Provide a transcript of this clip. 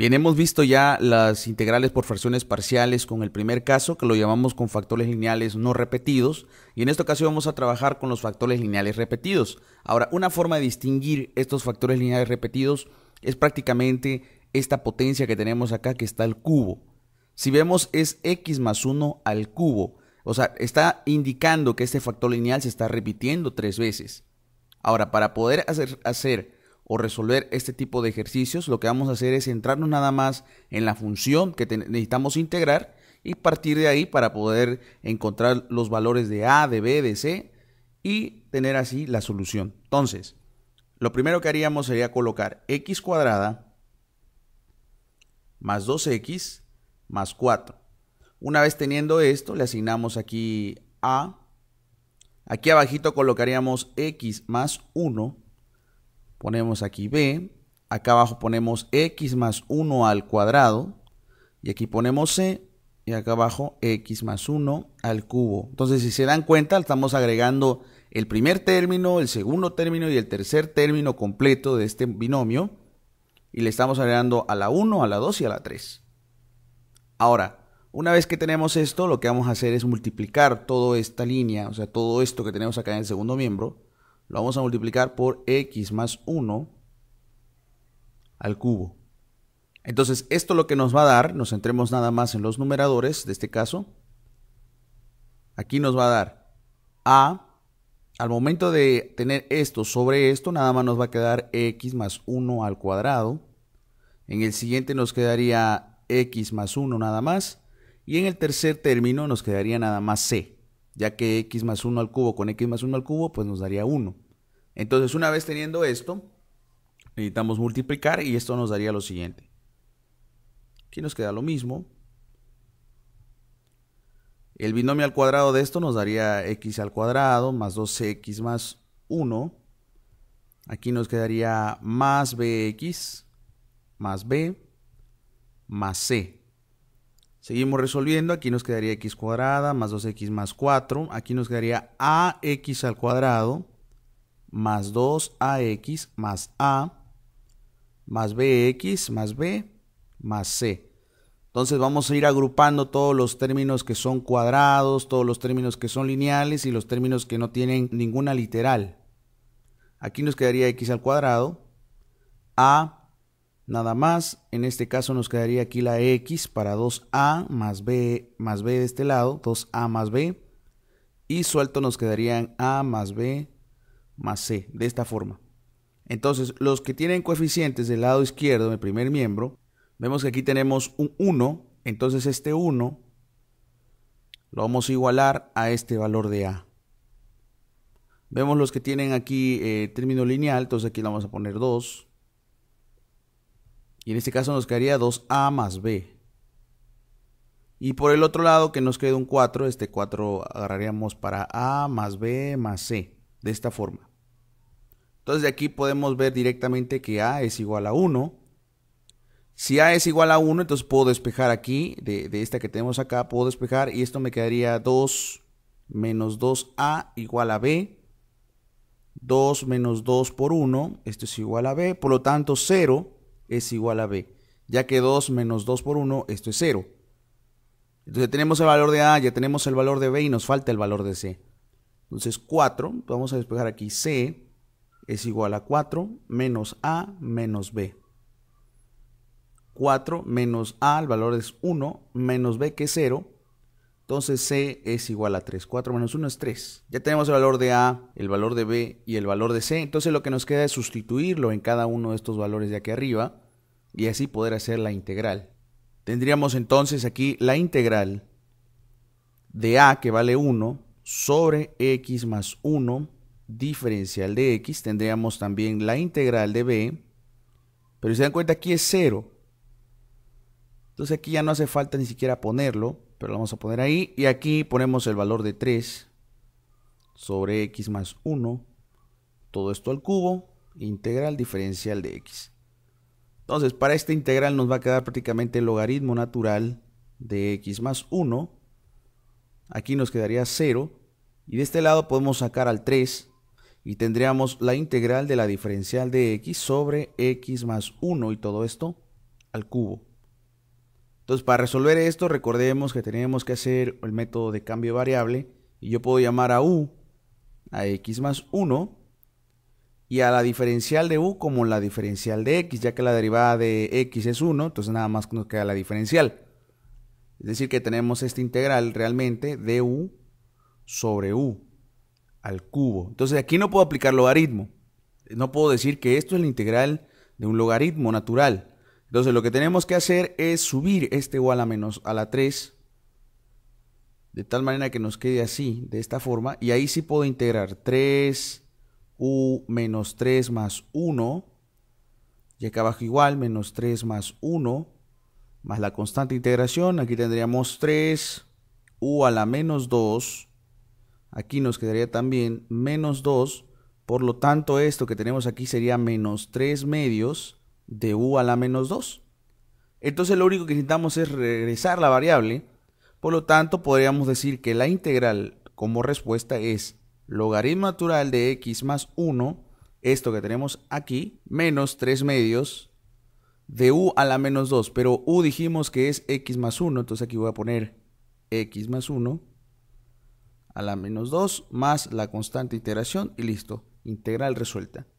Bien, hemos visto ya las integrales por fracciones parciales con el primer caso, que lo llamamos con factores lineales no repetidos, y en esta ocasión vamos a trabajar con los factores lineales repetidos. Ahora, una forma de distinguir estos factores lineales repetidos es prácticamente esta potencia que tenemos acá, que está al cubo. Si vemos es x más 1 al cubo, o sea, está indicando que este factor lineal se está repitiendo tres veces. Ahora, para poder hacer, hacer o resolver este tipo de ejercicios, lo que vamos a hacer es centrarnos nada más en la función que necesitamos integrar y partir de ahí para poder encontrar los valores de A, de B, de C y tener así la solución. Entonces, lo primero que haríamos sería colocar x cuadrada más 2x más 4. Una vez teniendo esto, le asignamos aquí A. Aquí abajito colocaríamos x más 1 ponemos aquí b, acá abajo ponemos x más 1 al cuadrado, y aquí ponemos c, y acá abajo x más 1 al cubo. Entonces, si se dan cuenta, estamos agregando el primer término, el segundo término y el tercer término completo de este binomio, y le estamos agregando a la 1, a la 2 y a la 3. Ahora, una vez que tenemos esto, lo que vamos a hacer es multiplicar toda esta línea, o sea, todo esto que tenemos acá en el segundo miembro, lo vamos a multiplicar por x más 1 al cubo. Entonces, esto lo que nos va a dar, nos centremos nada más en los numeradores de este caso. Aquí nos va a dar a, al momento de tener esto sobre esto, nada más nos va a quedar x más 1 al cuadrado. En el siguiente nos quedaría x más 1 nada más. Y en el tercer término nos quedaría nada más c ya que x más 1 al cubo con x más 1 al cubo, pues nos daría 1. Entonces, una vez teniendo esto, necesitamos multiplicar y esto nos daría lo siguiente. Aquí nos queda lo mismo. El binomio al cuadrado de esto nos daría x al cuadrado más 2x más 1. Aquí nos quedaría más bx más b más c. Seguimos resolviendo, aquí nos quedaría x cuadrada más 2x más 4, aquí nos quedaría ax al cuadrado más 2ax más a más bx más b más c. Entonces vamos a ir agrupando todos los términos que son cuadrados, todos los términos que son lineales y los términos que no tienen ninguna literal. Aquí nos quedaría x al cuadrado, a nada más. En este caso nos quedaría aquí la X para 2A más B más B de este lado, 2A más B. Y suelto nos quedarían A más B más C, de esta forma. Entonces, los que tienen coeficientes del lado izquierdo, el primer miembro, vemos que aquí tenemos un 1, entonces este 1 lo vamos a igualar a este valor de A. Vemos los que tienen aquí eh, término lineal, entonces aquí le vamos a poner 2 y en este caso nos quedaría 2a más b. Y por el otro lado que nos queda un 4, este 4 agarraríamos para a más b más c, de esta forma. Entonces de aquí podemos ver directamente que a es igual a 1. Si a es igual a 1, entonces puedo despejar aquí, de, de esta que tenemos acá, puedo despejar y esto me quedaría 2 menos 2a igual a b. 2 menos 2 por 1, esto es igual a b, por lo tanto 0 es igual a B, ya que 2 menos 2 por 1, esto es 0. Entonces tenemos el valor de A, ya tenemos el valor de B y nos falta el valor de C. Entonces 4, vamos a despejar aquí C es igual a 4 menos A menos B. 4 menos A, el valor es 1, menos B que es 0. Entonces C es igual a 3. 4 menos 1 es 3. Ya tenemos el valor de A, el valor de B y el valor de C. Entonces lo que nos queda es sustituirlo en cada uno de estos valores de aquí arriba y así poder hacer la integral. Tendríamos entonces aquí la integral de a que vale 1 sobre x más 1 diferencial de x. Tendríamos también la integral de b, pero si se dan cuenta aquí es 0. Entonces aquí ya no hace falta ni siquiera ponerlo, pero lo vamos a poner ahí. Y aquí ponemos el valor de 3 sobre x más 1, todo esto al cubo, integral diferencial de x. Entonces, para esta integral nos va a quedar prácticamente el logaritmo natural de x más 1. Aquí nos quedaría 0. Y de este lado podemos sacar al 3 y tendríamos la integral de la diferencial de x sobre x más 1 y todo esto al cubo. Entonces, para resolver esto, recordemos que tenemos que hacer el método de cambio variable y yo puedo llamar a u a x más 1 y a la diferencial de u como la diferencial de x, ya que la derivada de x es 1, entonces nada más nos queda la diferencial. Es decir, que tenemos esta integral realmente de u sobre u al cubo. Entonces aquí no puedo aplicar logaritmo. No puedo decir que esto es la integral de un logaritmo natural. Entonces lo que tenemos que hacer es subir este u a la menos a la 3 de tal manera que nos quede así, de esta forma, y ahí sí puedo integrar 3 u menos 3 más 1, y acá abajo igual, menos 3 más 1, más la constante de integración, aquí tendríamos 3 u a la menos 2, aquí nos quedaría también menos 2, por lo tanto esto que tenemos aquí sería menos 3 medios de u a la menos 2. Entonces lo único que necesitamos es regresar la variable, por lo tanto podríamos decir que la integral como respuesta es logaritmo natural de x más 1, esto que tenemos aquí, menos 3 medios de u a la menos 2. Pero u dijimos que es x más 1, entonces aquí voy a poner x más 1 a la menos 2 más la constante iteración integración y listo, integral resuelta.